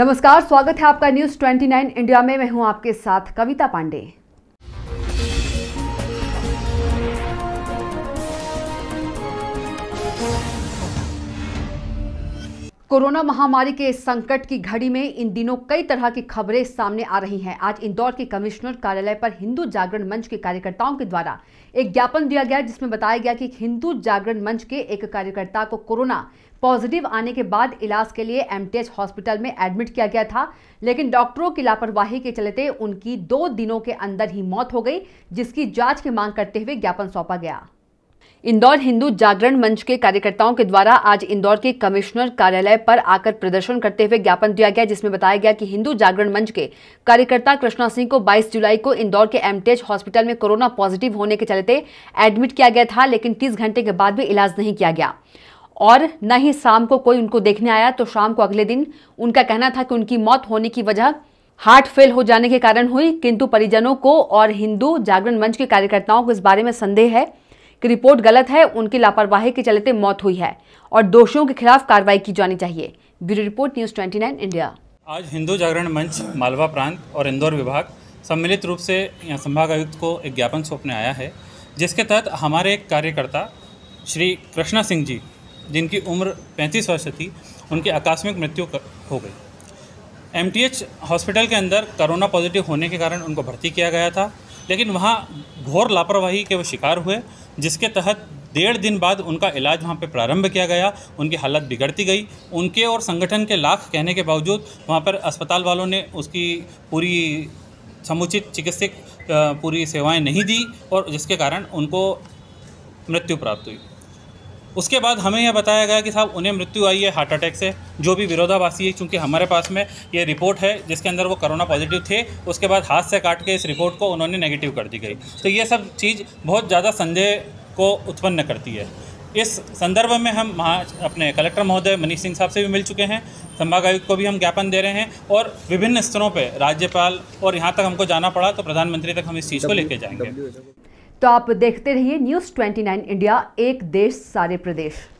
नमस्कार स्वागत है आपका न्यूज 29 इंडिया में मैं हूं आपके साथ कविता पांडे कोरोना महामारी के संकट की घड़ी में इन दिनों कई तरह की खबरें सामने आ रही हैं आज इंदौर के कमिश्नर कार्यालय पर हिंदू जागरण मंच के कार्यकर्ताओं के द्वारा एक ज्ञापन दिया गया जिसमें बताया गया कि हिंदू जागरण मंच के एक कार्यकर्ता को कोरोना पॉजिटिव आने के बाद इलाज के लिए एम हॉस्पिटल में एडमिट किया गया था लेकिन डॉक्टरों की लापरवाही के चलते उनकी दो दिनों के अंदर ही मौत हो गई जिसकी जाँच की मांग करते हुए ज्ञापन सौंपा गया इंदौर हिंदू जागरण मंच के कार्यकर्ताओं के द्वारा आज इंदौर के कमिश्नर कार्यालय पर आकर प्रदर्शन करते हुए ज्ञापन दिया गया जिसमें बताया गया कि हिंदू जागरण मंच के कार्यकर्ता कृष्णा सिंह को 22 जुलाई को इंदौर के एमटीएच हॉस्पिटल में कोरोना पॉजिटिव होने के चलते एडमिट किया गया था लेकिन तीस घंटे के बाद भी इलाज नहीं किया गया और न ही शाम को कोई उनको देखने आया तो शाम को अगले दिन उनका कहना था कि उनकी मौत होने की वजह हार्ट फेल हो जाने के कारण हुई किंतु परिजनों को और हिंदू जागरण मंच के कार्यकर्ताओं को इस बारे में संदेह है कि रिपोर्ट गलत है उनकी लापरवाही के चलते मौत हुई है और दोषियों के खिलाफ कार्रवाई की जानी चाहिए bureau report news nine India आज हिंदू जागरण मंच मालवा प्रांत और इंदौर विभाग सम्मिलित रूप से यहाँ संभाग आयुक्त को एक ज्ञापन सौंपने आया है जिसके तहत हमारे एक कार्यकर्ता श्री कृष्णा सिंह जी जिनकी उम्र 35 वर्ष थी उनकी आकस्मिक मृत्यु हो गई एमटीएच हॉस्पिटल के अंदर कोरोना पॉजिटिव होने के कारण उनको भर्ती किया गया था लेकिन वहाँ घोर लापरवाही के वो शिकार हुए जिसके तहत डेढ़ दिन बाद उनका इलाज वहाँ पे प्रारंभ किया गया उनकी हालत बिगड़ती गई उनके और संगठन के लाख कहने के बावजूद वहाँ पर अस्पताल वालों ने उसकी पूरी समुचित चिकित्सक पूरी सेवाएं नहीं दी और जिसके कारण उनको मृत्यु प्राप्त हुई उसके बाद हमें यह बताया गया कि साहब उन्हें मृत्यु आई है हार्ट अटैक से जो भी विरोधाभासी है क्योंकि हमारे पास में ये रिपोर्ट है जिसके अंदर वो कोरोना पॉजिटिव थे उसके बाद हाथ से काट के इस रिपोर्ट को उन्होंने नेगेटिव कर दी गई तो ये सब चीज़ बहुत ज़्यादा संदेह को उत्पन्न करती है इस संदर्भ में हम महा अपने कलेक्टर महोदय मनीष सिंह साहब से भी मिल चुके हैं संभागायुक्त को भी हम ज्ञापन दे रहे हैं और विभिन्न स्तरों पर राज्यपाल और यहाँ तक हमको जाना पड़ा तो प्रधानमंत्री तक हम इस चीज़ को लेके जाएंगे तो आप देखते रहिए न्यूज़ 29 इंडिया एक देश सारे प्रदेश